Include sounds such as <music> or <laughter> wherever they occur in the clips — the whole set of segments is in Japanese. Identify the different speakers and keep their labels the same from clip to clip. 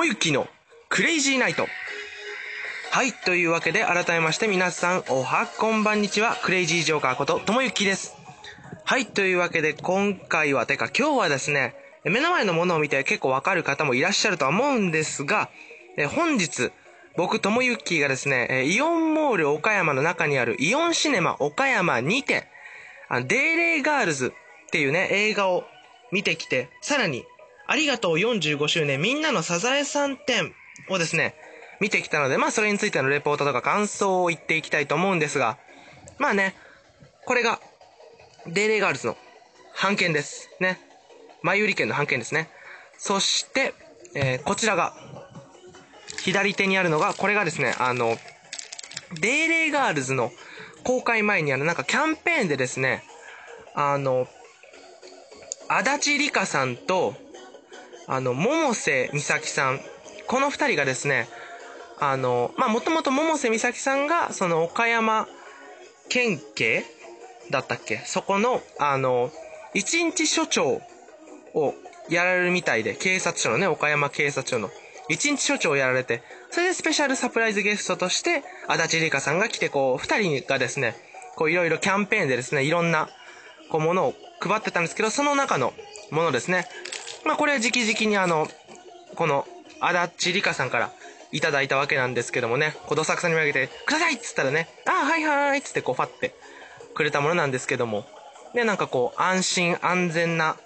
Speaker 1: もゆきのクレイジーナイト。はい、というわけで改めまして皆さんおはこんばんにちは、クレイジージョーカーことともゆきです。はい、というわけで今回は、てか今日はですね、目の前のものを見て結構わかる方もいらっしゃるとは思うんですが、え本日、僕、ともゆきがですね、イオンモール岡山の中にあるイオンシネマ岡山にて、あデイレイガールズっていうね、映画を見てきて、さらに、ありがとう45周年みんなのサザエさん展をですね、見てきたので、まあそれについてのレポートとか感想を言っていきたいと思うんですが、まあね、これが、デイレイガールズの判件です。ね。前売り券の判件ですね。そして、えー、こちらが、左手にあるのが、これがですね、あの、デイレイガールズの公開前にあるなんかキャンペーンでですね、あの、足立梨花さんと、あの、百瀬美咲さん、この二人がですね、あの、まあ、もともと百瀬美咲さんが、その岡山県警だったっけそこの、あの、一日署長をやられるみたいで、警察署のね、岡山警察署の一日署長をやられて、それでスペシャルサプライズゲストとして、足立梨花さんが来て、こう、二人がですね、こう、いろいろキャンペーンでですね、いろんな、こう、ものを配ってたんですけど、その中のものですね、まあ、これは直々にあの、この、足立梨香さんからいただいたわけなんですけどもね、小土作さんに上げて、くださいっつったらね、あーはいはいっつってこう、ファってくれたものなんですけども、で、なんかこう、安心安全な、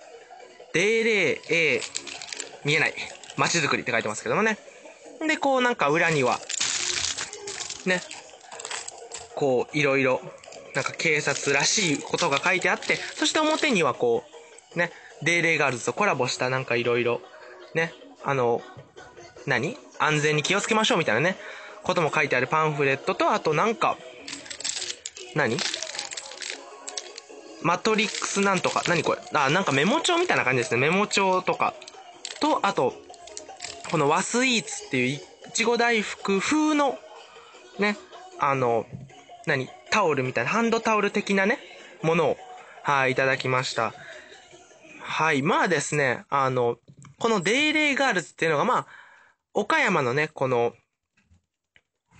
Speaker 1: ー0ー、見えない、街づくりって書いてますけどもね。で、こうなんか裏には、ね、こう、いろいろ、なんか警察らしいことが書いてあって、そして表にはこう、ね、デイレイガールズとコラボしたなんかいろいろ、ね、あの、何安全に気をつけましょうみたいなね、ことも書いてあるパンフレットと、あとなんか、何マトリックスなんとか、何これあ、なんかメモ帳みたいな感じですね。メモ帳とか。と、あと、この和スイーツっていういちご大福風の、ね、あの、何タオルみたいな、ハンドタオル的なね、ものを、はい、いただきました。はい。まあですね、あの、このデイレイガールズっていうのが、まあ、岡山のね、この、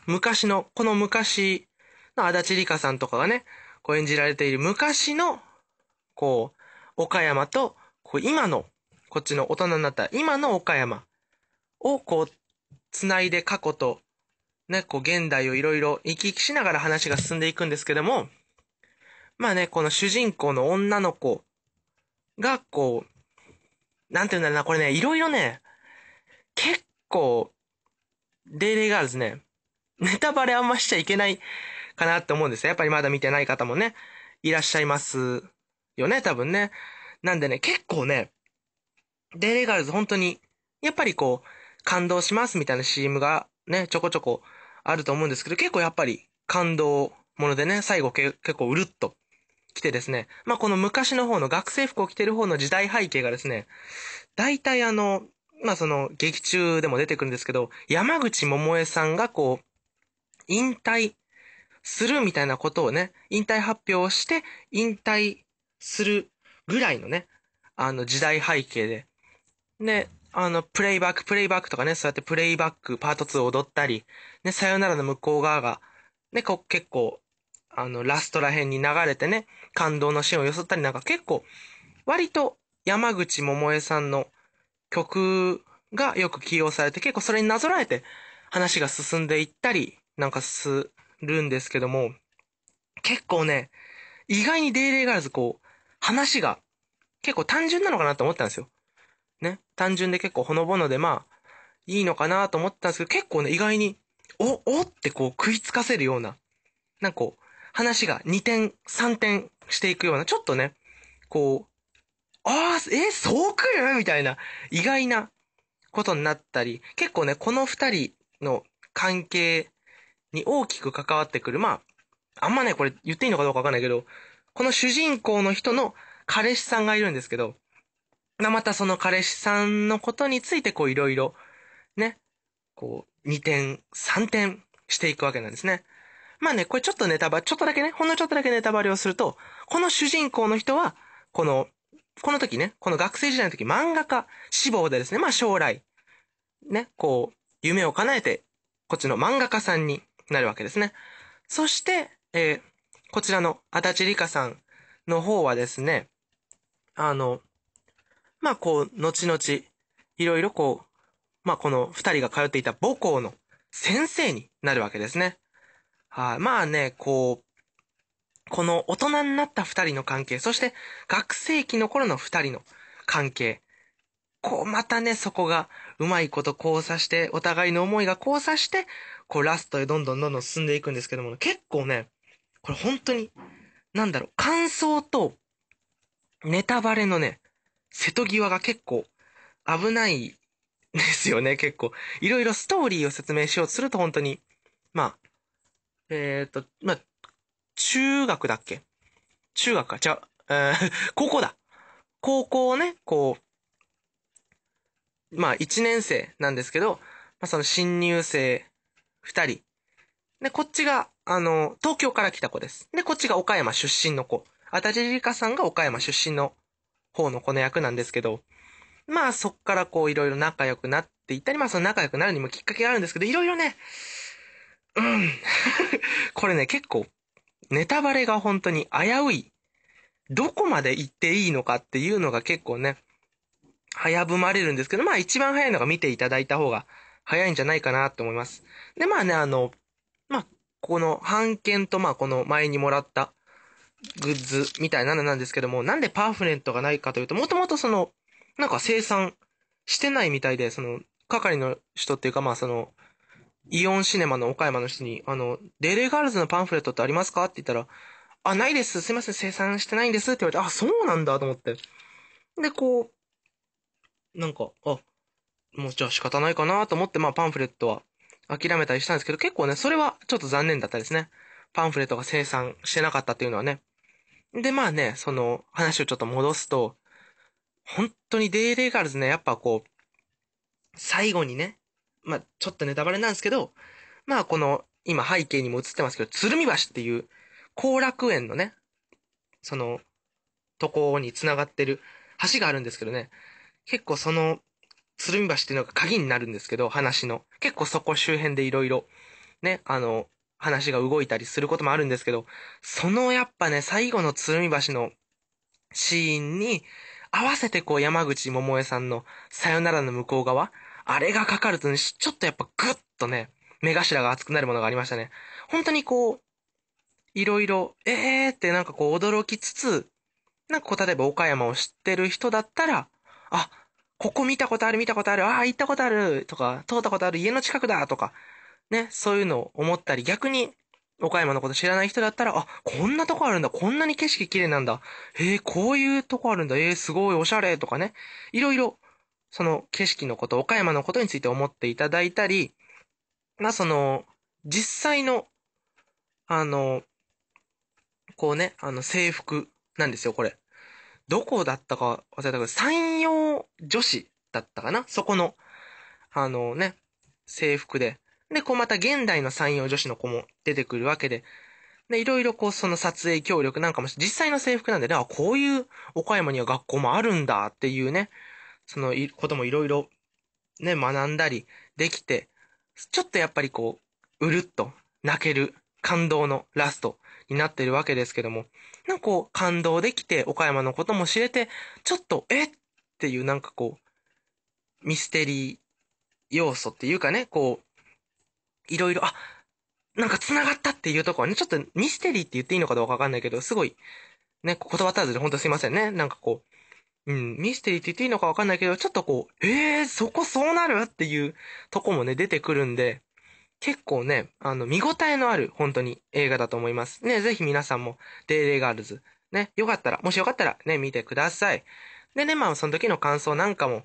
Speaker 1: 昔の、この昔の足立梨花さんとかがね、こう演じられている昔の、こう、岡山と、こう今の、こっちの大人になった今の岡山をこう、つないで過去と、ね、こう現代をいろいろ行き来しながら話が進んでいくんですけども、まあね、この主人公の女の子が、こう、なんていうんだろうな、これね、いろいろね、結構、例々があるですね。ネタバレあんましちゃいけないかなって思うんですよ。やっぱりまだ見てない方もね、いらっしゃいますよね、多分ね。なんでね、結構ね、デイレガールズ本当に、やっぱりこう、感動しますみたいな CM がね、ちょこちょこあると思うんですけど、結構やっぱり感動ものでね、最後結構うるっと来てですね、まあ、この昔の方の学生服を着てる方の時代背景がですね、大体あの、まあ、その劇中でも出てくるんですけど、山口百恵さんがこう、引退するみたいなことをね、引退発表をして、引退するぐらいのね、あの時代背景で。ね、あの、プレイバック、プレイバックとかね、そうやってプレイバック、パート2を踊ったり、ね、さよならの向こう側が、ね、こう結構あの、ラストら辺に流れてね、感動のシーンをよそったりなんか結構、割と山口百恵さんの曲がよく起用されて、結構それになぞらえて話が進んでいったりなんかするんですけども、結構ね、意外にデイレイガールズこう、話が結構単純なのかなと思ったんですよ。ね。単純で結構ほのぼのでまあ、いいのかなと思ったんですけど、結構ね、意外に、お、おってこう食いつかせるような、なんかこう、話が2点、3点していくような、ちょっとね、こう、ああ、えー、そう来るみたいな、意外なことになったり、結構ね、この二人の関係に大きく関わってくる。まあ、あんまね、これ言っていいのかどうかわかんないけど、この主人公の人の彼氏さんがいるんですけど、ままたその彼氏さんのことについてこういろいろ、ね、こう、2点、3点していくわけなんですね。まあね、これちょっとネタバレ、ちょっとだけね、ほんのちょっとだけネタバレをすると、この主人公の人は、この、この時ね、この学生時代の時、漫画家志望でですね、まあ将来、ね、こう、夢を叶えて、こっちの漫画家さんになるわけですね。そして、えー、こちらの足立梨花さんの方はですね、あの、まあこう、後々、いろいろこう、まあこの二人が通っていた母校の先生になるわけですね。はい。まあね、こう、この大人になった二人の関係、そして学生期の頃の二人の関係。こう、またね、そこがうまいこと交差して、お互いの思いが交差して、こう、ラストへどんどんどんどん進んでいくんですけども、結構ね、これ本当に、なんだろう、感想と、ネタバレのね、瀬戸際が結構危ないですよね、結構。いろいろストーリーを説明しようとすると本当に、まあ、えっ、ー、と、ま中学だっけ中学か、ちゃう、えー、<laughs> 高校だ。高校をね、こう、まあ、1年生なんですけど、まあ、その新入生2人。で、こっちが、あの、東京から来た子です。で、こっちが岡山出身の子。あたじりかさんが岡山出身の方の子の役なんですけど、まあ、そっからこう、いろいろ仲良くなっていったり、まあ、その仲良くなるにもきっかけがあるんですけど、いろいろね、<laughs> これね、結構、ネタバレが本当に危うい。どこまで行っていいのかっていうのが結構ね、早ぶまれるんですけど、まあ一番早いのが見ていただいた方が早いんじゃないかなと思います。で、まあね、あの、まあ、この版権とまあこの前にもらったグッズみたいなのなんですけども、なんでパーフレントがないかというと、もともとその、なんか生産してないみたいで、その、係の人っていうかまあその、イオンシネマの岡山の人に、あの、レレガールズのパンフレットってありますかって言ったら、あ、ないです。すいません。生産してないんですって言われて、あ、そうなんだと思って。で、こう、なんか、あ、もうじゃあ仕方ないかなと思って、まあパンフレットは諦めたりしたんですけど、結構ね、それはちょっと残念だったですね。パンフレットが生産してなかったっていうのはね。で、まあね、その話をちょっと戻すと、本当にデイレイガールズね、やっぱこう、最後にね、まあ、ちょっとネタバレなんですけど、まあ、この、今背景にも映ってますけど、鶴見橋っていう、後楽園のね、その、とこに繋がってる橋があるんですけどね、結構その、鶴見橋っていうのが鍵になるんですけど、話の。結構そこ周辺でいろいろ、ね、あの、話が動いたりすることもあるんですけど、そのやっぱね、最後の鶴見橋のシーンに、合わせてこう山口百恵さんのさよならの向こう側あれがかかるとね、ちょっとやっぱグッとね、目頭が熱くなるものがありましたね。本当にこう、いろいろ、えーってなんかこう驚きつつ、なんかこう例えば岡山を知ってる人だったら、あ、ここ見たことある見たことある、ああ行ったことあるとか、通ったことある家の近くだとか、ね、そういうのを思ったり、逆に岡山のこと知らない人だったら、あ、こんなとこあるんだ、こんなに景色綺麗なんだ、えー、こういうとこあるんだ、えー、すごいおしゃれとかね、いろいろその景色のこと、岡山のことについて思っていただいたり、まあその、実際の、あの、こうね、あの制服なんですよ、これ。どこだったか忘れたけど、山陽女子だったかなそこの、あのね、制服で。で、こうまた現代の山陽女子の子も出てくるわけで、で、いろいろこうその撮影協力なんかも実際の制服なんでね、あ、こういう岡山には学校もあるんだっていうね、そのこともいろいろね、学んだりできて、ちょっとやっぱりこう、うるっと泣ける感動のラストになってるわけですけども、なんかこう、感動できて、岡山のことも知れて、ちょっと、えっていうなんかこう、ミステリー要素っていうかね、こう、いろいろ、あ、なんか繋がったっていうとこはね、ちょっとミステリーって言っていいのかどうかわかんないけど、すごい、ね、言葉足らずで本当すいませんね。なんかこう、うん、ミステリーって言っていいのかわかんないけど、ちょっとこう、えー、そこそうなるっていうとこもね、出てくるんで、結構ね、あの、見応えのある、本当に映画だと思います。ね、ぜひ皆さんも、デイレイガールズ、ね、よかったら、もしよかったら、ね、見てください。でね、まあ、その時の感想なんかも、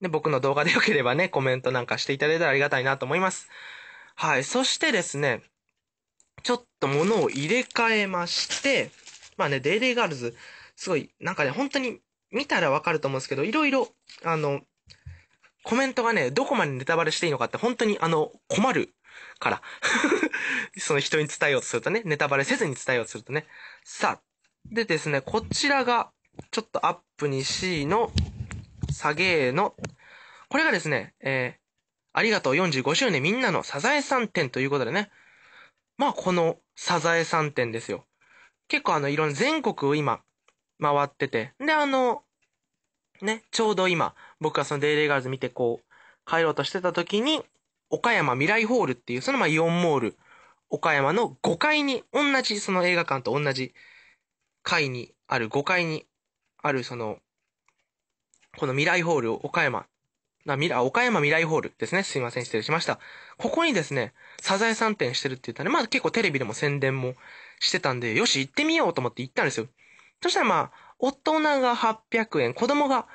Speaker 1: ね、僕の動画でよければね、コメントなんかしていただいたらありがたいなと思います。はい、そしてですね、ちょっと物を入れ替えまして、まあね、デイデイガールズ、すごい、なんかね、本当に見たらわかると思うんですけど、いろいろ、あの、コメントがね、どこまでネタバレしていいのかって本当にあの、困るから <laughs> その人に伝えようとするとね、ネタバレせずに伝えようとするとね。さあ、でですね、こちらが、ちょっとアップに C の、下げの、これがですね、えー、ありがとう45周年みんなのサザエさん展ということでね。まあ、このサザエさん展ですよ。結構あの、いろんな全国を今、回ってて。で、あの、ね、ちょうど今、僕がそのデイレガールズ見てこう、帰ろうとしてた時に、岡山未来ホールっていう、そのまあイオンモール、岡山の5階に、同じその映画館と同じ階にある、5階にあるその、この未来ホールを岡山、な未来、岡山未来ホールですね。すいません、失礼しました。ここにですね、サザエさん展してるって言ったんで、まあ結構テレビでも宣伝もしてたんで、よし、行ってみようと思って行ったんですよ。そしたらまあ、大人が800円、子供が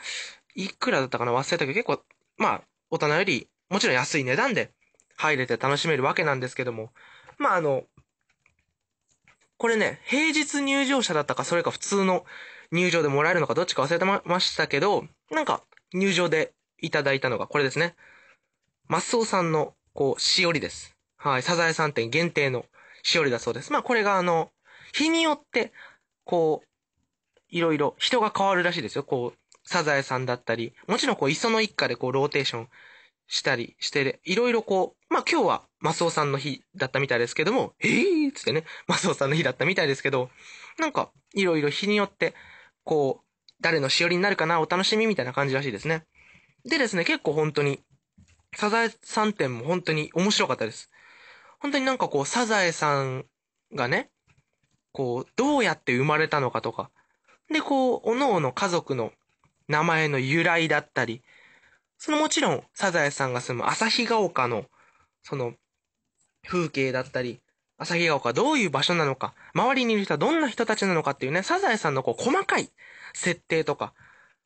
Speaker 1: いくらだったかな忘れたけど、結構、まあ、大人よりもちろん安い値段で入れて楽しめるわけなんですけども、まああの、これね、平日入場者だったか、それか普通の入場でもらえるのか、どっちか忘れてましたけど、なんか入場でいただいたのがこれですね。マスオさんの、こう、しおりです。はい、サザエさん店限定のしおりだそうです。まあこれがあの、日によって、こう、いろいろ人が変わるらしいですよ。こう、サザエさんだったり、もちろんこう、磯の一家でこう、ローテーションしたりして、いろいろこう、まあ今日はマスオさんの日だったみたいですけども、えーっつってね、マスオさんの日だったみたいですけど、なんか、いろいろ日によって、こう、誰のしおりになるかな、お楽しみみたいな感じらしいですね。でですね、結構本当に、サザエさん展も本当に面白かったです。本当になんかこう、サザエさんがね、こう、どうやって生まれたのかとか、で、こう、おのおの家族の名前の由来だったり、そのもちろん、サザエさんが住む朝日ヶ丘の、その、風景だったり、朝日ヶ丘どういう場所なのか、周りにいる人はどんな人たちなのかっていうね、サザエさんのこう、細かい設定とか、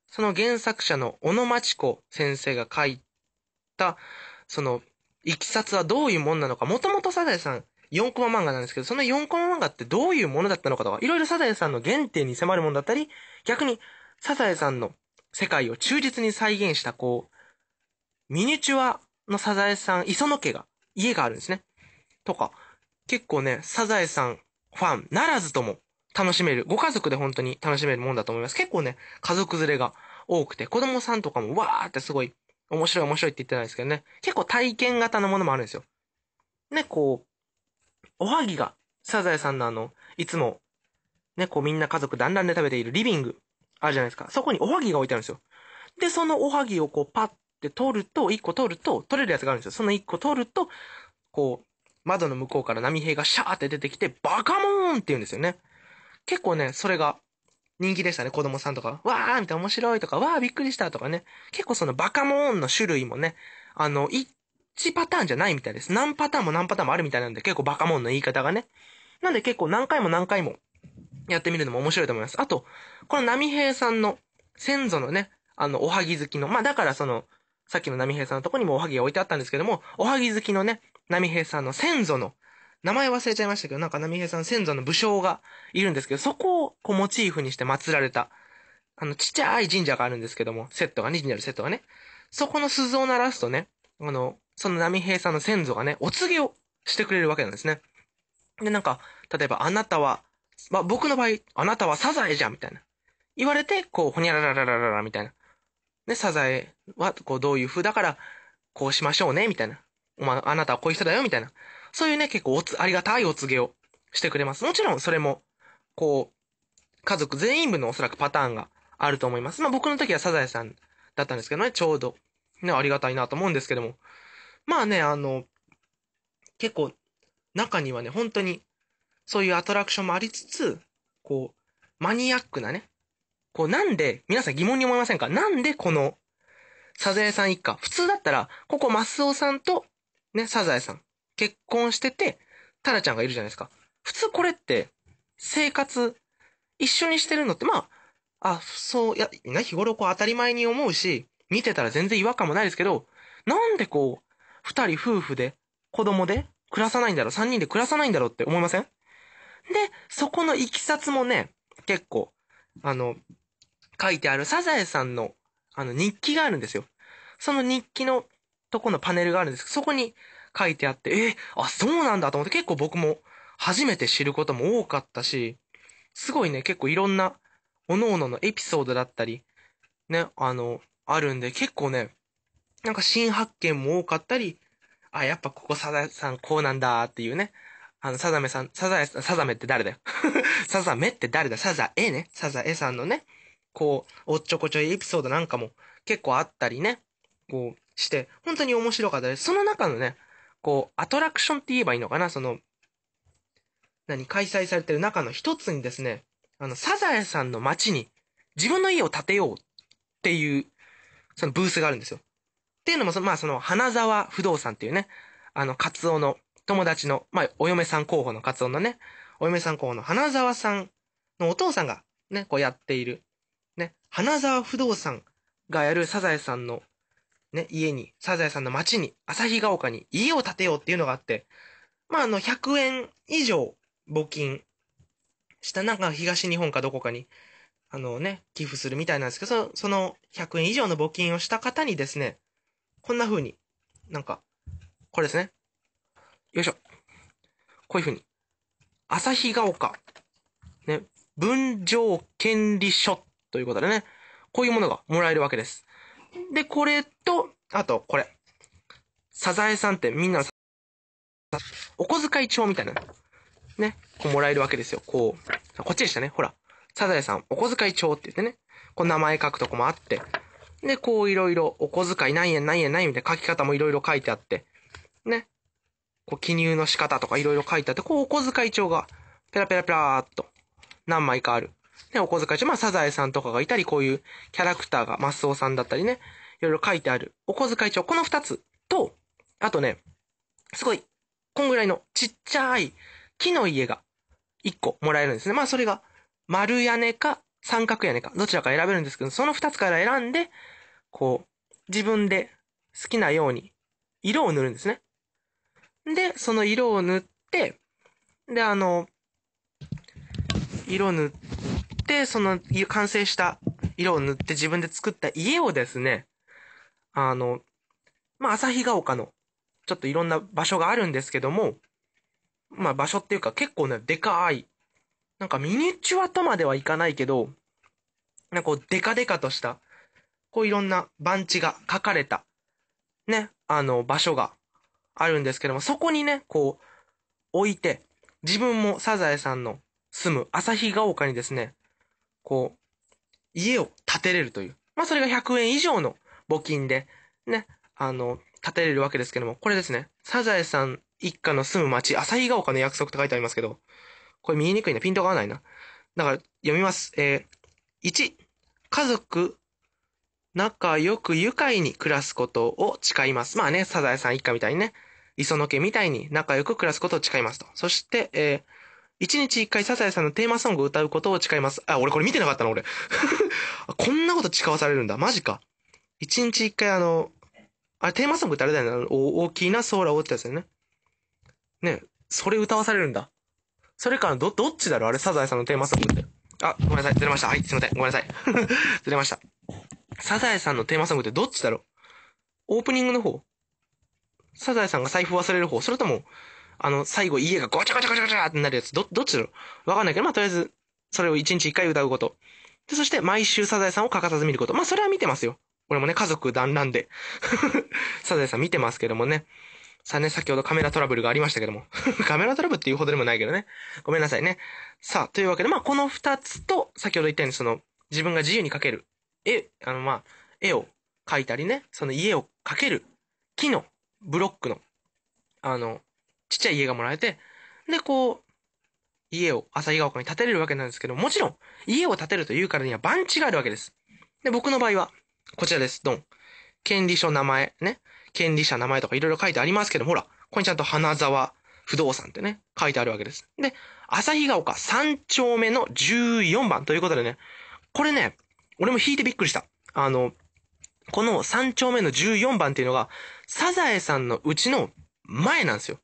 Speaker 1: その原作者の小野町子先生が書いた、その、いきさつはどういうもんなのか、もともとサザエさん、4コマ漫画なんですけど、その4コマ漫画ってどういうものだったのかとか、いろいろサザエさんの原点に迫るものだったり、逆にサザエさんの世界を忠実に再現した、こう、ミニチュアのサザエさん、磯野家が、家があるんですね。とか、結構ね、サザエさんファンならずとも楽しめる、ご家族で本当に楽しめるもんだと思います。結構ね、家族連れが多くて、子供さんとかもわーってすごい面白い面白いって言ってないですけどね。結構体験型のものもあるんですよ。ね、こう、おはぎが、サザエさんのあの、いつも、ね、こうみんな家族団らんで食べているリビング、あるじゃないですか。そこにおはぎが置いてあるんですよ。で、そのおはぎをこうパッて取ると、一個取ると、取れるやつがあるんですよ。その一個取ると、こう、窓の向こうから波平がシャーって出てきて、バカモーンって言うんですよね。結構ね、それが人気でしたね、子供さんとか。わーみたいな面白いとか、わーびっくりしたとかね。結構そのバカモーンの種類もね、あの、一ちパターンじゃないみたいです。何パターンも何パターンもあるみたいなんで、結構バカモンの言い方がね。なんで結構何回も何回もやってみるのも面白いと思います。あと、この波平さんの先祖のね、あの、おはぎ好きの、まあだからその、さっきの波平さんのとこにもおはぎが置いてあったんですけども、おはぎ好きのね、波平さんの先祖の、名前忘れちゃいましたけど、なんか波平さん先祖の武将がいるんですけど、そこをこうモチーフにして祀られた、あの、ちっちゃい神社があるんですけども、セットがね、神社のセットがね。そこの鈴を鳴らすとね、あの、その波平さんの先祖がね、お告げをしてくれるわけなんですね。で、なんか、例えば、あなたは、まあ、僕の場合、あなたはサザエじゃん、みたいな。言われて、こう、ほにゃらららららら、みたいな。ね、サザエは、こう、どういう風だから、こうしましょうね、みたいな。お前、あなたはこういう人だよ、みたいな。そういうね、結構おつ、ありがたいお告げをしてくれます。もちろん、それも、こう、家族全員分のおそらくパターンがあると思います。まあ、僕の時はサザエさんだったんですけどね、ちょうど。ね、ありがたいなと思うんですけども。まあね、あの、結構、中にはね、本当に、そういうアトラクションもありつつ、こう、マニアックなね、こう、なんで、皆さん疑問に思いませんかなんでこの、サザエさん一家、普通だったら、ここマスオさんと、ね、サザエさん、結婚してて、タラちゃんがいるじゃないですか。普通これって、生活、一緒にしてるのって、まあ、あ、そう、いや、日頃こう当たり前に思うし、見てたら全然違和感もないですけど、なんでこう、二人夫婦で、子供で、暮らさないんだろう、三人で暮らさないんだろうって思いませんで、そこのいきさつもね、結構、あの、書いてあるサザエさんの、あの、日記があるんですよ。その日記のとこのパネルがあるんですけど、そこに書いてあって、えー、あ、そうなんだと思って結構僕も初めて知ることも多かったし、すごいね、結構いろんな、おのおののエピソードだったり、ね、あの、あるんで、結構ね、なんか新発見も多かったり、あ、やっぱここサザエさんこうなんだっていうね。あの、サザメさん、サザエ、サザメって誰だよ。<laughs> サザメって誰だサザエね。サザエさんのね、こう、おっちょこちょいエピソードなんかも結構あったりね、こうして、本当に面白かったです。その中のね、こう、アトラクションって言えばいいのかなその、何、開催されてる中の一つにですね、あの、サザエさんの街に自分の家を建てようっていう、そのブースがあるんですよ。っていうのも、まあその、花沢不動産っていうね、あの、カツオの、友達の、まあ、お嫁さん候補のカツオのね、お嫁さん候補の花沢さんのお父さんが、ね、こうやっている、ね、花沢不動産がやるサザエさんの、ね、家に、サザエさんの町に、旭ヶ丘に家を建てようっていうのがあって、まあ、あの、100円以上募金したなんか東日本かどこかに、あのね、寄付するみたいなんですけど、その100円以上の募金をした方にですね、こんな風に、なんか、これですね。よいしょ。こういう風に。旭ヶ丘、ね、分譲権利書ということでね、こういうものがもらえるわけです。で、これと、あと、これ。サザエさんってみんなのお小遣い帳みたいな。ね。こうもらえるわけですよ。こう。こっちでしたね。ほら。サザエさん、お小遣い帳って言ってね。こう名前書くとこもあって。で、こういろいろ、お小遣い何円何円何円みたいな書き方もいろいろ書いてあって、ね。こう記入の仕方とかいろいろ書いてあって、こうお小遣い帳が、ペラペラペラーっと、何枚かある。ね、お小遣い帳、まあサザエさんとかがいたり、こういうキャラクターが、マスオさんだったりね、いろいろ書いてある。お小遣い帳、この二つと、あとね、すごい、こんぐらいのちっちゃい木の家が一個もらえるんですね。まあそれが、丸屋根か三角屋根か、どちらか選べるんですけど、その二つから選んで、こう、自分で好きなように色を塗るんですね。で、その色を塗って、で、あの、色塗って、その完成した色を塗って自分で作った家をですね、あの、まあ、日ヶ丘の、ちょっといろんな場所があるんですけども、まあ、場所っていうか結構ね、でかいなんかミニチュアとまではいかないけど、なんかこうデカデカとした、こういろんな番地が書かれた、ね、あの場所があるんですけども、そこにね、こう置いて、自分もサザエさんの住む朝日ヶ丘にですね、こう、家を建てれるという。まあそれが100円以上の募金で、ね、あの、建てれるわけですけども、これですね、サザエさん一家の住む町、日ヶ丘の約束って書いてありますけど、これ見えにくいな。ピントが合わないな。だから、読みます。えー、1、家族、仲良く愉快に暮らすことを誓います。まあね、サザエさん一家みたいにね、磯野家みたいに仲良く暮らすことを誓いますと。そして、えー、1日1回サザエさんのテーマソングを歌うことを誓います。あ、俺これ見てなかったの俺。<laughs> こんなこと誓わされるんだ。マジか。1日1回あの、あれテーマソングってあれだよな大きな空をってやつだよね。ね、それ歌わされるんだ。それからど、どっちだろうあれ、サザエさんのテーマソングって。あ、ごめんなさい。ずれました。はい、すいません。ごめんなさい。<laughs> ずれました。サザエさんのテーマソングってどっちだろうオープニングの方サザエさんが財布忘れる方それとも、あの、最後家がごちゃごちゃごちゃごちゃってなるやつど、どっちだろうわかんないけど、まあ、とりあえず、それを一日一回歌うこと。で、そして毎週サザエさんを欠かさず見ること。まあ、それは見てますよ。俺もね、家族団らんで <laughs> サザエさん見てますけどもね。さあね、先ほどカメラトラブルがありましたけども。<laughs> カメラトラブルっていうほどでもないけどね。ごめんなさいね。さあ、というわけで、まあ、この二つと、先ほど言ったように、その、自分が自由に描ける。絵、あの、まあ、絵を描いたりね、その家を描ける木のブロックの、あの、ちっちゃい家がもらえて、で、こう、家を旭ヶ丘に建てれるわけなんですけども、もちろん、家を建てるというからには番地があるわけです。で、僕の場合は、こちらです。ドン。権利書名前、ね。権利者名前とかいろいろ書いてありますけども、ほら、ここにちゃんと花沢不動産ってね、書いてあるわけです。で、朝日が丘3丁目の14番ということでね、これね、俺も引いてびっくりした。あの、この3丁目の14番っていうのが、サザエさんのうちの前なんですよ。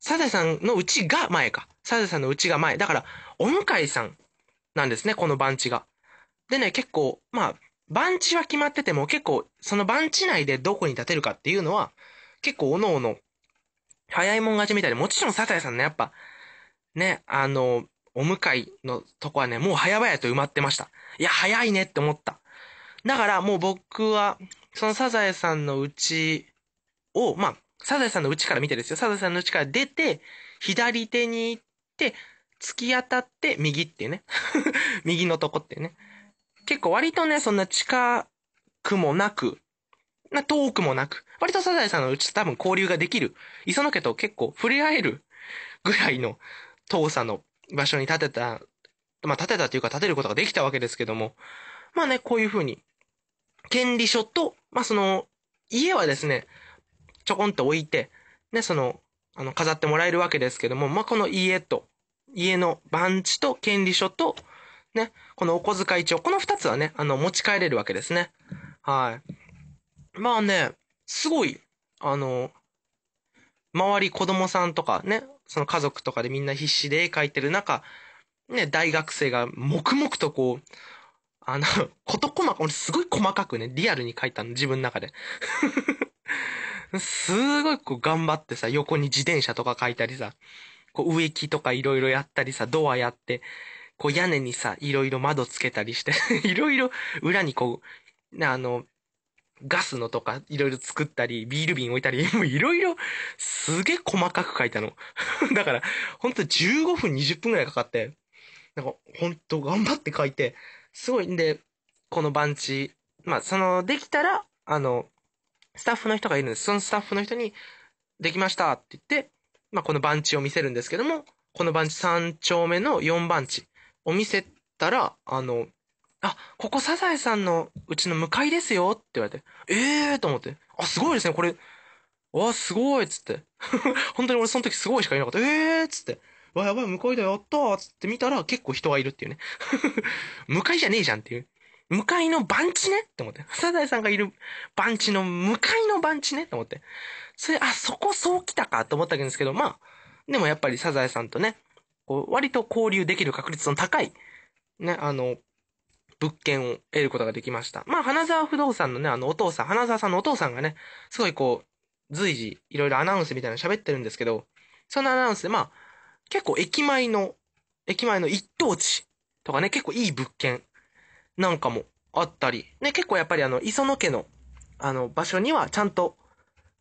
Speaker 1: サザエさんのうちが前か。サザエさんのうちが前。だから、お向かいさんなんですね、この番地が。でね、結構、まあ、番地は決まってても結構、その番地内でどこに建てるかっていうのは、結構、おのおの、早いもん勝ちみたいで、もちろんサザエさんね、やっぱ、ね、あの、お向かいのとこはね、もう早々と埋まってました。いや、早いねって思った。だからもう僕は、そのサザエさんのうちを、まあ、サザエさんのうちから見てですよ。サザエさんのうちから出て、左手に行って、突き当たって右っていうね。<laughs> 右のとこってね。結構割とね、そんな近くもなく、な遠くもなく、割とサザエさんのうち多分交流ができる、磯野家と結構触れ合えるぐらいの遠さの場所に建てた、まあ建てたというか建てることができたわけですけども、まあね、こういうふうに、権利書と、まあその、家はですね、ちょこんと置いて、ね、その、あの、飾ってもらえるわけですけども、まあこの家と、家の番地と権利書と、ね、このお小遣い帳、この二つはね、あの、持ち帰れるわけですね。はい。まあね、すごい、あの、周り子供さんとかね、その家族とかでみんな必死で絵描いてる中、ね、大学生が黙々とこう、あの、<laughs> こと細か、俺すごい細かくね、リアルに描いたの、自分の中で。<laughs> すごいこう頑張ってさ、横に自転車とか描いたりさ、こう植木とかいろいろやったりさ、ドアやって、こう屋根にさ、いろいろ窓つけたりして <laughs> いろいろ裏にこう、あの、ガスのとかいろいろ作ったり、ビール瓶置いたり、<laughs> もういろいろすげえ細かく書いたの。<laughs> だから、ほんと15分20分くらいかかって、なんかほんと頑張って書いて、すごいんで、この番地、まあその、できたら、あの、スタッフの人がいるんです。そのスタッフの人に、できましたって言って、まあこの番地を見せるんですけども、この番地3丁目の4番地。お店ったら、あの、あ、ここサザエさんのうちの向かいですよって言われて、ええー、と思って、あ、すごいですね、これ、わ、すごいっつって。<laughs> 本当に俺その時すごいしかいなかった。ええー、っつって。わ、やばい、向かいだよ、やったーっつって見たら結構人がいるっていうね。<laughs> 向かいじゃねえじゃんっていう。向かいの番地ねって思って。サザエさんがいる番地の向かいの番地ねって思って。それ、あ、そこそう来たかと思ったんですけど、まあ、でもやっぱりサザエさんとね、こう割と交流できる確率の高い、ね、あの、物件を得ることができました。まあ、花沢不動産のね、あの、お父さん、花沢さんのお父さんがね、すごいこう、随時、いろいろアナウンスみたいなの喋ってるんですけど、そのアナウンスで、まあ、結構駅前の、駅前の一等地とかね、結構いい物件なんかもあったり、ね、結構やっぱりあの、磯野家の、あの、場所にはちゃんと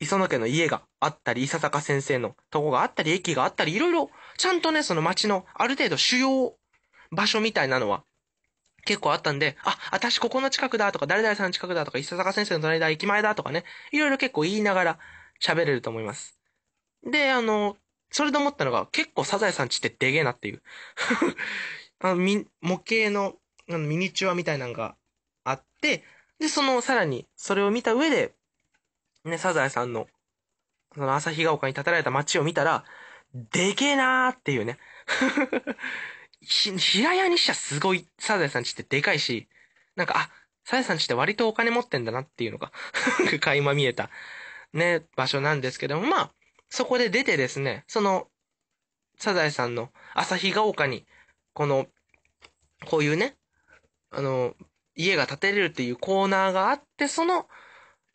Speaker 1: 磯野家の家があったり、伊佐坂先生のとこがあったり、駅があったり、いろいろ、ちゃんとね、その街のある程度主要場所みたいなのは結構あったんで、あ、私ここの近くだとか、誰々さん近くだとか、伊佐坂先生の隣だ、駅前だとかね、いろいろ結構言いながら喋れると思います。で、あの、それで思ったのが、結構サザエさんちってでげえなっていう <laughs> あの、み、模型の、あのミニチュアみたいなのがあって、で、その、さらに、それを見た上で、ね、サザエさんの、その朝日が丘に建てられた街を見たら、でけえなーっていうね。<laughs> ひ、平屋にしちゃすごい、サザエさんちってでかいし、なんか、あ、サザエさんちって割とお金持ってんだなっていうのが <laughs> 垣間見えた、ね、場所なんですけども、まあ、そこで出てですね、その、サザエさんの朝日が丘に、この、こういうね、あの、家が建てれるっていうコーナーがあって、その、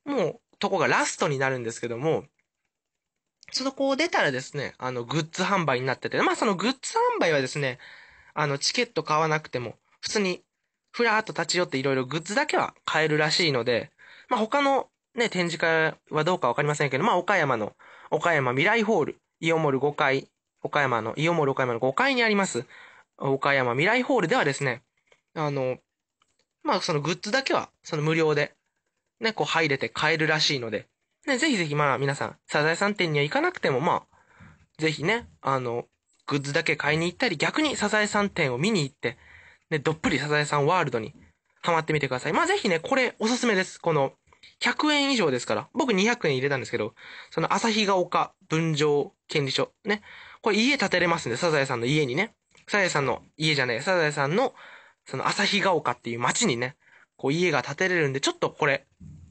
Speaker 1: もう、とこがラストになるんですけども、そこを出たらですね、あの、グッズ販売になってて、まあそのグッズ販売はですね、あの、チケット買わなくても、普通に、ふらーっと立ち寄っていろいろグッズだけは買えるらしいので、まあ他のね、展示会はどうかわかりませんけど、まあ岡山の、岡山未来ホール、イオモル5階、岡山の、イオモル岡山の5階にあります、岡山未来ホールではですね、あの、まあそのグッズだけは、その無料でね、こう入れて買えるらしいので、ね、ぜひぜひまあ皆さん、サザエさん店には行かなくてもまあ、ぜひね、あの、グッズだけ買いに行ったり、逆にサザエさん店を見に行って、ね、どっぷりサザエさんワールドにハマってみてください。まあぜひね、これおすすめです。この、100円以上ですから、僕200円入れたんですけど、その朝日が丘分譲権利書、ね。これ家建てれますんで、サザエさんの家にね。サザエさんの家じゃねえ、サザエさんの、その朝日が丘っていう街にね、こう家が建てれるんで、ちょっとこれ、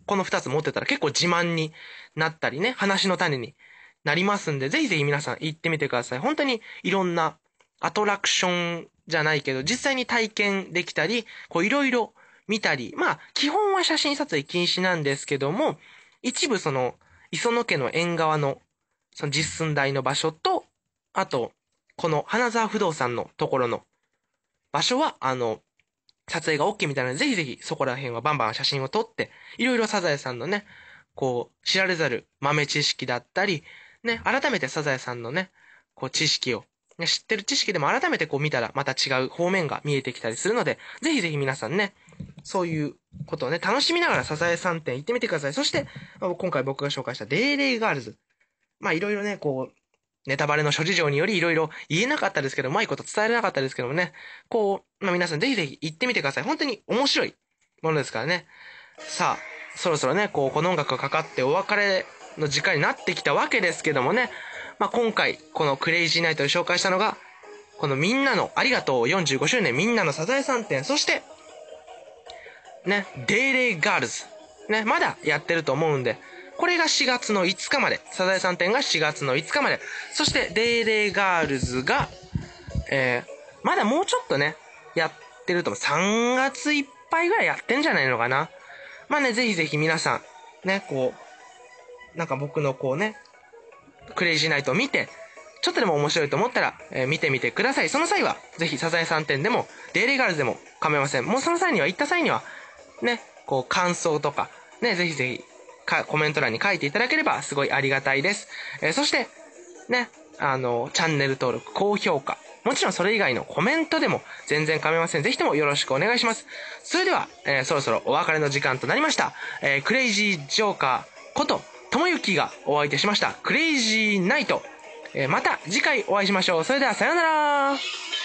Speaker 1: この2つ持ってたら結構自慢になったりね、話の種になりますんで、ぜひぜひ皆さん行ってみてください。本当にいろんなアトラクションじゃないけど、実際に体験できたり、こういろいろ見たり、まあ、基本は写真撮影禁止なんですけども、一部その、磯野家の縁側の、その実寸大の場所と、あと、この花沢不動産のところの場所は、あの、撮影が OK みたいなので、ぜひぜひそこら辺はバンバン写真を撮って、いろいろサザエさんのね、こう、知られざる豆知識だったり、ね、改めてサザエさんのね、こう知識を、ね、知ってる知識でも改めてこう見たらまた違う方面が見えてきたりするので、ぜひぜひ皆さんね、そういうことをね、楽しみながらサザエさん展行ってみてください。そして、今回僕が紹介したデイデイガールズ。まあいろいろね、こう、ネタバレの諸事情によりいろいろ言えなかったですけど、うまいこと伝えれなかったですけどもね、こう、まあ、皆さんぜひぜひ行ってみてください。本当に面白いものですからね。さあ、そろそろね、こう、この音楽がかかってお別れの時間になってきたわけですけどもね、まあ、今回、このクレイジーナイトで紹介したのが、このみんなのありがとう45周年みんなのサザエさん展、そして、ね、デイレイガールズ。ね、まだやってると思うんで、これが4月の5日まで。サザエさん展が4月の5日まで。そして、デーデーガールズが、えー、まだもうちょっとね、やってると思う。3月いっぱいぐらいやってんじゃないのかな。まあね、ぜひぜひ皆さん、ね、こう、なんか僕のこうね、クレイジーナイトを見て、ちょっとでも面白いと思ったら、えー、見てみてください。その際は、ぜひサザエさん展でも、デーデーガールズでも構いません。もうその際には、行った際には、ね、こう、感想とか、ね、ぜひぜひか、コメント欄に書いていただければすごいありがたいです。えー、そして、ね、あの、チャンネル登録、高評価、もちろんそれ以外のコメントでも全然構いません。ぜひともよろしくお願いします。それでは、えー、そろそろお別れの時間となりました。えー、クレイジージョーカーこと、ともゆきがお相手しました。クレイジーナイト。えー、また次回お会いしましょう。それではさようなら。